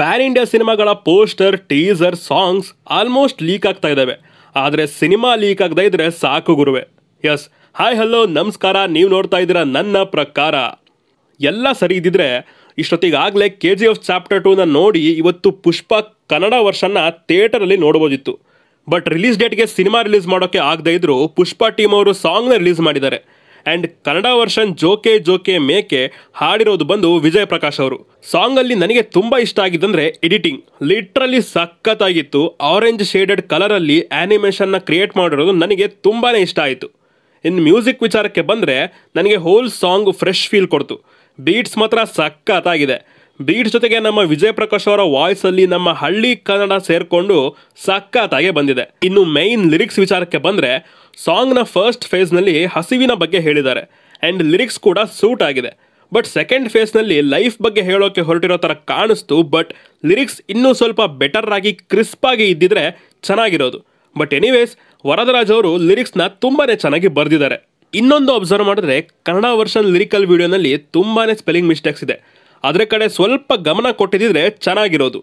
PAN India ಸಿನಿಮಾಗಳ poster teaser songs almost leak ಆಗ್ತಾ ಇದ್ದಾವೆ ಆದರೆ ಸಿನಿಮಾ ಲೀಕ್ ಆಗದೇ ಇದ್ರೆ ಸಾಕು ಗುರುವೆ ಎಸ್ ಹಾಯ್ ಹಲೋ ನಮಸ್ಕಾರ ನೀವು ನೋಡ್ತಾ ಇದ್ದೀರಾ ನನ್ನ ಪ್ರಕಾರ ಎಲ್ಲ ಸರಿ ಇದ್ದಿದ್ರೆ ಆಗಲೇ ಕೆ ಜಿ ಎಫ್ ಚಾಪ್ಟರ್ ಟೂನ ನೋಡಿ ಇವತ್ತು ಪುಷ್ಪ ಕನ್ನಡ ವರ್ಷನ್ನ ಥಿಯೇಟರಲ್ಲಿ ನೋಡ್ಬೋದಿತ್ತು ಬಟ್ ರಿಲೀಸ್ ಡೇಟ್ಗೆ ಸಿನಿಮಾ ರಿಲೀಸ್ ಮಾಡೋಕ್ಕೆ ಆಗದೇ ಇದ್ರು ಪುಷ್ಪ ಟೀಮ್ ಅವರು ಸಾಂಗ್ನ ರಿಲೀಸ್ ಮಾಡಿದ್ದಾರೆ ಆ್ಯಂಡ್ ಕನ್ನಡ ವರ್ಷನ್ ಜೋಕೆ ಜೋಕೆ ಮೇಕೆ ಹಾಡಿರೋದು ಬಂದು ವಿಜಯ್ ಪ್ರಕಾಶ್ ಅವರು ಸಾಂಗಲ್ಲಿ ನನಗೆ ತುಂಬ ಇಷ್ಟ ಆಗಿದ್ದಂದರೆ ಎಡಿಟಿಂಗ್ ಲಿಟ್ರಲಿ ಸಖತ್ತಾಗಿತ್ತು ಆರೆಂಜ್ ಶೇಡೆಡ್ ಕಲರಲ್ಲಿ ಆ್ಯನಿಮೇಷನ್ನ ಕ್ರಿಯೇಟ್ ಮಾಡಿರೋದು ನನಗೆ ತುಂಬಾ ಇಷ್ಟ ಆಯಿತು ಇನ್ನು ಮ್ಯೂಸಿಕ್ ವಿಚಾರಕ್ಕೆ ಬಂದರೆ ನನಗೆ ಹೋಲ್ ಸಾಂಗ್ ಫ್ರೆಶ್ ಫೀಲ್ ಕೊಡ್ತು ಬೀಟ್ಸ್ ಮಾತ್ರ ಸಖತ್ತಾಗಿದೆ ಬೀಟ್ ಜೊತೆಗೆ ನಮ್ಮ ವಿಜಯ್ ಪ್ರಕಾಶ್ ಅವರ ವಾಯ್ಸ್ ಅಲ್ಲಿ ನಮ್ಮ ಹಳ್ಳಿ ಕನ್ನಡ ಸೇರ್ಕೊಂಡು ಸಖತ್ತಾಗೆ ಬಂದಿದೆ ಇನ್ನು ಮೈನ್ ಲಿರಿಕ್ಸ್ ವಿಚಾರಕ್ಕೆ ಬಂದ್ರೆ ಸಾಂಗ್ ನ ಫಸ್ಟ್ ಫೇಸ್ ನಲ್ಲಿ ಹಸಿವಿನ ಬಗ್ಗೆ ಹೇಳಿದ್ದಾರೆ ಅಂಡ್ ಲಿರಿಕ್ಸ್ ಕೂಡ ಸೂಟ್ ಆಗಿದೆ ಬಟ್ ಸೆಕೆಂಡ್ ಫೇಸ್ ನಲ್ಲಿ ಲೈಫ್ ಬಗ್ಗೆ ಹೇಳೋಕೆ ಹೊರಟಿರೋ ತರ ಕಾಣಿಸ್ತು ಬಟ್ ಲಿರಿಕ್ಸ್ ಇನ್ನೂ ಸ್ವಲ್ಪ ಬೆಟರ್ ಆಗಿ ಕ್ರಿಸ್ಪ್ ಆಗಿ ಇದ್ದಿದ್ರೆ ಚೆನ್ನಾಗಿರೋದು ಬಟ್ ಎನಿವೇಸ್ ವರದರಾಜ್ ಅವರು ನ ತುಂಬಾನೇ ಚೆನ್ನಾಗಿ ಬರೆದಿದ್ದಾರೆ ಇನ್ನೊಂದು ಅಬ್ಸರ್ವ್ ಮಾಡಿದ್ರೆ ಕನ್ನಡ ವರ್ಷನ್ ಲಿರಿಕಲ್ ವಿಡಿಯೋನಲ್ಲಿ ತುಂಬಾನೇ ಸ್ಪೆಲ್ಲಿಂಗ್ ಮಿಸ್ಟೇಕ್ಸ್ ಇದೆ ಅದರ ಕಡೆ ಸ್ವಲ್ಪ ಗಮನ ಕೊಟ್ಟಿದ್ದರೆ ಚೆನ್ನಾಗಿರೋದು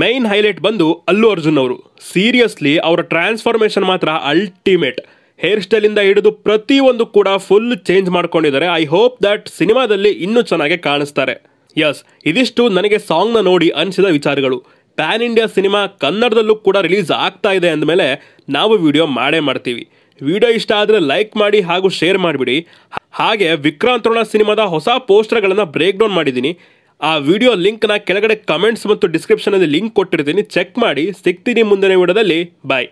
ಮೈನ್ ಹೈಲೈಟ್ ಬಂದು ಅಲ್ಲು ಅರ್ಜುನ್ ಅವರು ಸೀರಿಯಸ್ಲಿ ಅವರ ಟ್ರಾನ್ಸ್ಫಾರ್ಮೇಷನ್ ಮಾತ್ರ ಅಲ್ಟಿಮೇಟ್ ಹೇರ್ ಸ್ಟೈಲಿಂದ ಹಿಡಿದು ಪ್ರತಿಯೊಂದು ಕೂಡ ಫುಲ್ ಚೇಂಜ್ ಮಾಡ್ಕೊಂಡಿದ್ದಾರೆ ಐ ಹೋಪ್ ದಟ್ ಸಿನಿಮಾದಲ್ಲಿ ಇನ್ನೂ ಚೆನ್ನಾಗಿ ಕಾಣಿಸ್ತಾರೆ ಯಸ್ ಇದಿಷ್ಟು ನನಗೆ ಸಾಂಗ್ನ ನೋಡಿ ಅನಿಸಿದ ವಿಚಾರಗಳು ಪ್ಯಾನ್ ಇಂಡಿಯಾ ಸಿನಿಮಾ ಕನ್ನಡದಲ್ಲೂ ಕೂಡ ರಿಲೀಸ್ ಆಗ್ತಾ ಇದೆ ಅಂದಮೇಲೆ ನಾವು ವಿಡಿಯೋ ಮಾಡೇ ಮಾಡ್ತೀವಿ ವಿಡಿಯೋ ಇಷ್ಟ ಆದರೆ ಲೈಕ್ ಮಾಡಿ ಹಾಗೂ ಶೇರ್ ಮಾಡಿಬಿಡಿ ಹಾಗೆ ವಿಕ್ರಾಂತ್ ಸಿನಿಮಾದ ಹೊಸ ಪೋಸ್ಟರ್ಗಳನ್ನು ಬ್ರೇಕ್ ಡೌನ್ ಮಾಡಿದ್ದೀನಿ ಆ ವಿಡಿಯೋ ಲಿಂಕ್ನ ಕೆಳಗಡೆ ಕಮೆಂಟ್ಸ್ ಮತ್ತು ಡಿಸ್ಕ್ರಿಪ್ಷನಲ್ಲಿ ಲಿಂಕ್ ಕೊಟ್ಟಿರ್ತೀನಿ ಚೆಕ್ ಮಾಡಿ ಸಿಗ್ತೀನಿ ಮುಂದಿನ ವಿಡಿಯೋದಲ್ಲಿ ಬಾಯ್